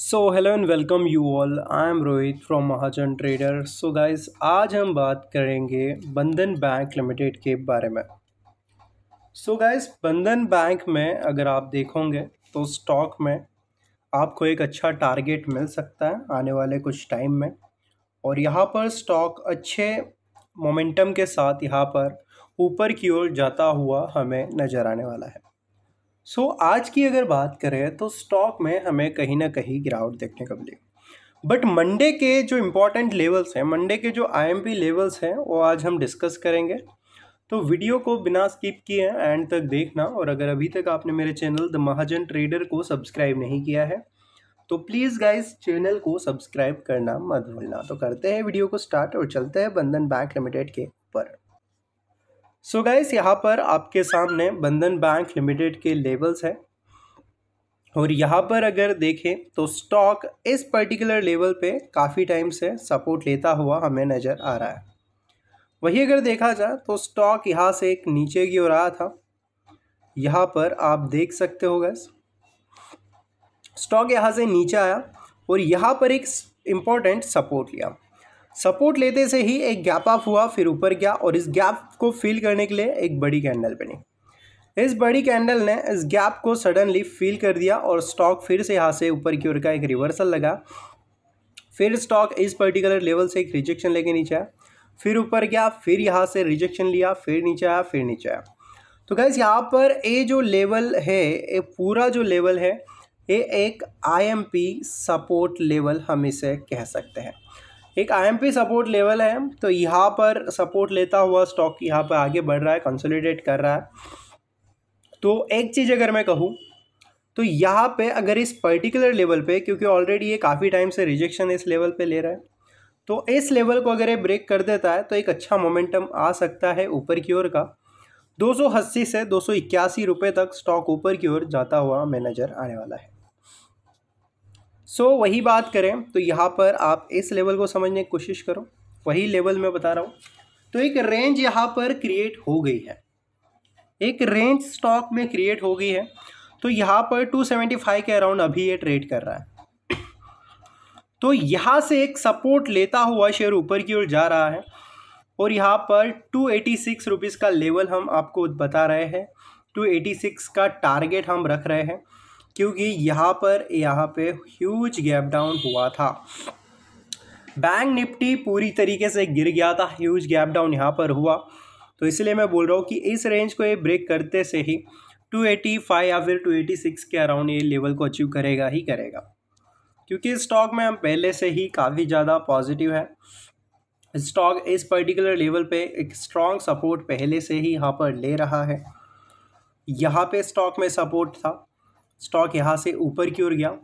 so hello and welcome you all I am Rohit from Mahajan Trader so guys आज हम बात करेंगे बंधन बैंक लिमिटेड के बारे में so guys guys Bandhan Bank में अगर आप देखोगे तो स्टॉक में आपको एक अच्छा टारगेट मिल सकता है आने वाले कुछ टाइम में और यहाँ पर स्टॉक अच्छे मोमेंटम के साथ यहाँ पर ऊपर की ओर जाता हुआ हमें नज़र आने वाला है सो so, आज की अगर बात करें तो स्टॉक में हमें कहीं ना कहीं गिरावट देखने को मिली बट मंडे के जो इम्पोर्टेंट लेवल्स हैं मंडे के जो आईएमपी लेवल्स हैं वो आज हम डिस्कस करेंगे तो वीडियो को बिना स्किप किए एंड तक देखना और अगर अभी तक आपने मेरे चैनल द महाजन ट्रेडर को सब्सक्राइब नहीं किया है तो प्लीज़ गाइस चैनल को सब्सक्राइब करना मत भूलना तो करते हैं वीडियो को स्टार्ट और चलते हैं बंधन बैंक लिमिटेड के ऊपर सो गाइस यहाँ पर आपके सामने बंधन बैंक लिमिटेड के लेवल्स हैं और यहाँ पर अगर देखें तो स्टॉक इस पर्टिकुलर लेवल पे काफ़ी टाइम से सपोर्ट लेता हुआ हमें नज़र आ रहा है वही अगर देखा जाए तो स्टॉक यहाँ से एक नीचे की ओर आया था यहाँ पर आप देख सकते हो गैस स्टॉक यहाँ से नीचे आया और यहाँ पर एक इम्पॉर्टेंट सपोर्ट लिया सपोर्ट लेते से ही एक गैप अप हुआ फिर ऊपर गया और इस गैप को फिल करने के लिए एक बड़ी कैंडल बनी इस बड़ी कैंडल ने इस गैप को सडनली फिल कर दिया और स्टॉक फिर से यहाँ से ऊपर की ओर का एक रिवर्सल लगा फिर स्टॉक इस पर्टिकुलर लेवल से एक रिजेक्शन लेके नीचे आया फिर ऊपर गया फिर यहाँ से रिजेक्शन लिया फिर नीचे आया फिर नीचे आया तो गैस यहाँ पर ये जो लेवल है ये पूरा जो लेवल है ये एक आईएमपी सपोर्ट लेवल हम इसे कह सकते हैं एक आईएमपी सपोर्ट लेवल है तो यहाँ पर सपोर्ट लेता हुआ स्टॉक यहाँ पर आगे बढ़ रहा है कंसोलिडेट कर रहा है तो एक चीज़ अगर मैं कहूँ तो यहाँ पे अगर इस पर्टिकुलर लेवल पे क्योंकि ऑलरेडी ये काफ़ी टाइम से रिजेक्शन इस लेवल पे ले रहा है तो इस लेवल को अगर ये ब्रेक कर देता है तो एक अच्छा मोमेंटम आ सकता है ऊपर की ओर का दो से दो सौ तक स्टॉक ऊपर की ओर जाता हुआ मैनेजर आने वाला है सो so, वही बात करें तो यहाँ पर आप इस लेवल को समझने की कोशिश करो वही लेवल मैं बता रहा हूँ तो एक रेंज यहाँ पर क्रिएट हो गई है एक रेंज स्टॉक में क्रिएट हो गई है तो यहाँ पर 275 के अराउंड अभी ये ट्रेड कर रहा है तो यहाँ से एक सपोर्ट लेता हुआ शेयर ऊपर की ओर जा रहा है और यहाँ पर टू एटी सिक्स रुपीज़ का लेवल हम आपको बता रहे हैं टू एटी सिक्स का टारगेट हम रख रहे हैं क्योंकि यहाँ पर यहाँ पे ह्यूज गैप डाउन हुआ था बैंक निफ्टी पूरी तरीके से गिर गया था ह्यूज गैप डाउन यहाँ पर हुआ तो इसलिए मैं बोल रहा हूँ कि इस रेंज को ये ब्रेक करते से ही 285 या फिर 286 के अराउंड ये लेवल को अचीव करेगा ही करेगा क्योंकि स्टॉक में हम पहले से ही काफ़ी ज़्यादा पॉजिटिव है स्टॉक इस पर्टिकुलर लेवल पे एक स्ट्रॉन्ग सपोर्ट पहले से ही यहाँ पर ले रहा है यहाँ पे स्टॉक में सपोर्ट था स्टॉक यहाँ से ऊपर की ओर गया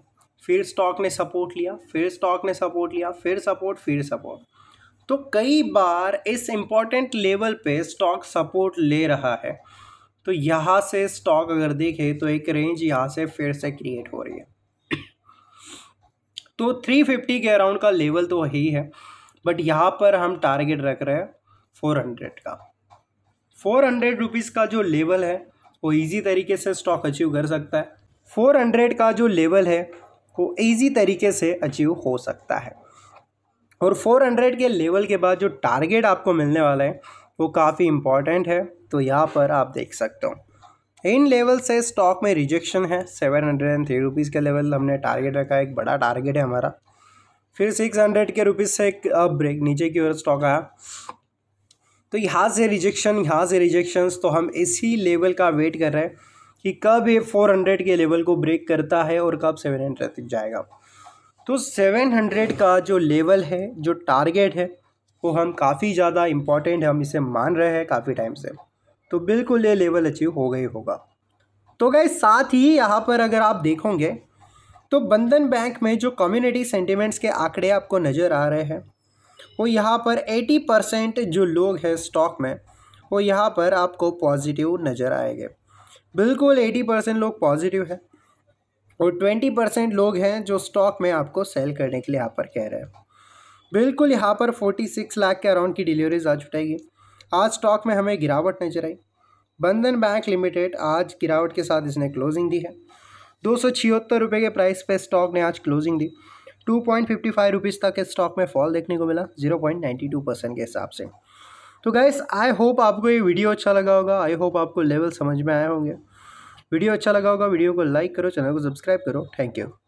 फिर स्टॉक ने सपोर्ट लिया फिर स्टॉक ने सपोर्ट लिया फिर सपोर्ट फिर सपोर्ट तो कई बार इस इम्पॉर्टेंट लेवल पे स्टॉक सपोर्ट ले रहा है तो यहाँ से स्टॉक अगर देखे तो एक रेंज यहाँ से फिर से क्रिएट हो रही है तो 350 के अराउंड का लेवल तो वही है बट यहाँ पर हम टारगेट रख रहे हैं 400 का 400 हंड्रेड का जो लेवल है वो इजी तरीके से स्टॉक अचीव कर सकता है फोर हंड्रेड का जो लेवल है वो ईजी तरीके से अचीव हो सकता है और फोर हंड्रेड के लेवल के बाद जो टारगेट आपको मिलने वाला है वो काफ़ी इम्पॉर्टेंट है तो यहाँ पर आप देख सकते हो इन लेवल से स्टॉक में रिजेक्शन है seven hundred and three rupees के लेवल हमने टारगेट रखा है एक बड़ा टारगेट है हमारा फिर सिक्स हंड्रेड के रुपीज़ से एक ब्रेक नीचे की ओर स्टॉक आया तो यहाँ से रिजेक्शन यहाँ से रिजेक्शंस तो हम इसी लेवल का वेट कर रहे हैं कि कब ये 400 के लेवल को ब्रेक करता है और कब 700 तक जाएगा तो 700 का जो लेवल है जो टारगेट है वो हम काफ़ी ज़्यादा इम्पॉर्टेंट हम इसे मान रहे हैं काफ़ी टाइम से तो बिल्कुल ये लेवल अचीव हो गई होगा तो गए साथ ही यहाँ पर अगर आप देखोगे तो बंधन बैंक में जो कम्युनिटी सेंटिमेंट्स के आंकड़े आपको नज़र आ रहे हैं वो यहाँ पर 80 परसेंट जो लोग हैं स्टॉक में वो यहाँ पर आपको पॉजिटिव नज़र आएंगे बिल्कुल एटी परसेंट लोग पॉजिटिव है और ट्वेंटी परसेंट लोग हैं जो स्टॉक में आपको सेल करने के लिए यहाँ पर कह रहे हैं बिल्कुल यहाँ पर फोर्टी सिक्स लाख के अराउंड की डिलीवरीज आ जुटाएगी आज स्टॉक में हमें गिरावट नजर आई बंधन बैंक लिमिटेड आज गिरावट के साथ इसने क्लोजिंग दी है दो सौ छिहत्तर रुपये के प्राइस पे स्टॉक ने आज क्लोजिंग दी two point fifty five rupees तक के स्टॉक में फॉल देखने को मिला zero point ninety two percent के हिसाब से तो गाइस आई होप आपको ये वीडियो अच्छा लगा होगा आई होप आपको लेवल समझ में आए होंगे वीडियो अच्छा लगा होगा वीडियो को लाइक करो चैनल को सब्सक्राइब करो थैंक यू